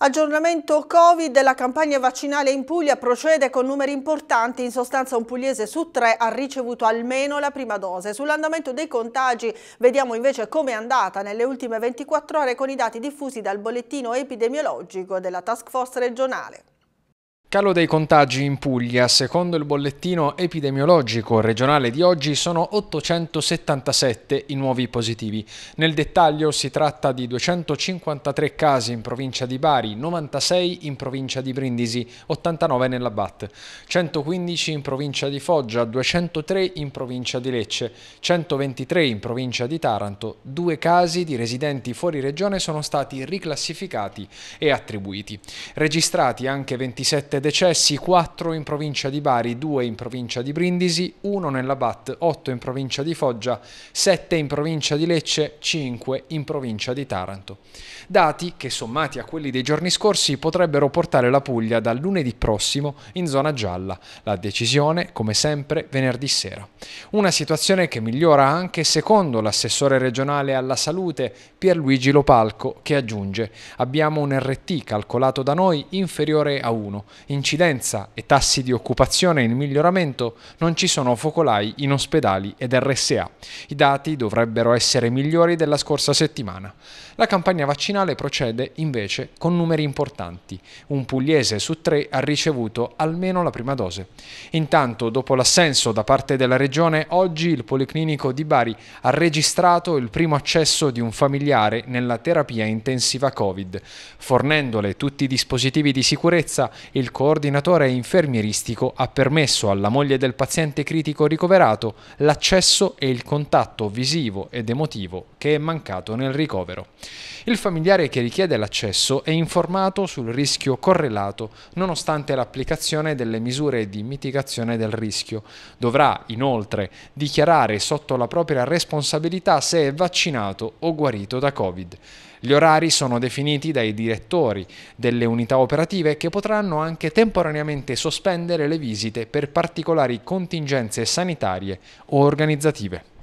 Aggiornamento Covid, la campagna vaccinale in Puglia procede con numeri importanti, in sostanza un pugliese su tre ha ricevuto almeno la prima dose. Sull'andamento dei contagi vediamo invece come è andata nelle ultime 24 ore con i dati diffusi dal bollettino epidemiologico della task force regionale. Calo dei contagi in Puglia, secondo il bollettino epidemiologico regionale di oggi sono 877 i nuovi positivi. Nel dettaglio si tratta di 253 casi in provincia di Bari, 96 in provincia di Brindisi, 89 nella BAT, 115 in provincia di Foggia, 203 in provincia di Lecce, 123 in provincia di Taranto, due casi di residenti fuori regione sono stati riclassificati e attribuiti. Registrati anche 27 7 decessi, 4 in provincia di Bari, 2 in provincia di Brindisi, 1 nella BAT, 8 in provincia di Foggia, 7 in provincia di Lecce, 5 in provincia di Taranto. Dati che sommati a quelli dei giorni scorsi potrebbero portare la Puglia dal lunedì prossimo in zona gialla. La decisione, come sempre, venerdì sera. Una situazione che migliora anche secondo l'assessore regionale alla salute Pierluigi Lopalco che aggiunge abbiamo un RT calcolato da noi inferiore a 1 incidenza e tassi di occupazione in miglioramento, non ci sono focolai in ospedali ed RSA. I dati dovrebbero essere migliori della scorsa settimana. La campagna vaccinale procede invece con numeri importanti. Un pugliese su tre ha ricevuto almeno la prima dose. Intanto, dopo l'assenso da parte della regione, oggi il Policlinico di Bari ha registrato il primo accesso di un familiare nella terapia intensiva Covid. Fornendole tutti i dispositivi di sicurezza, il coordinatore infermieristico ha permesso alla moglie del paziente critico ricoverato l'accesso e il contatto visivo ed emotivo che è mancato nel ricovero. Il familiare che richiede l'accesso è informato sul rischio correlato nonostante l'applicazione delle misure di mitigazione del rischio. Dovrà inoltre dichiarare sotto la propria responsabilità se è vaccinato o guarito da Covid. Gli orari sono definiti dai direttori delle unità operative che potranno anche anche temporaneamente sospendere le visite per particolari contingenze sanitarie o organizzative.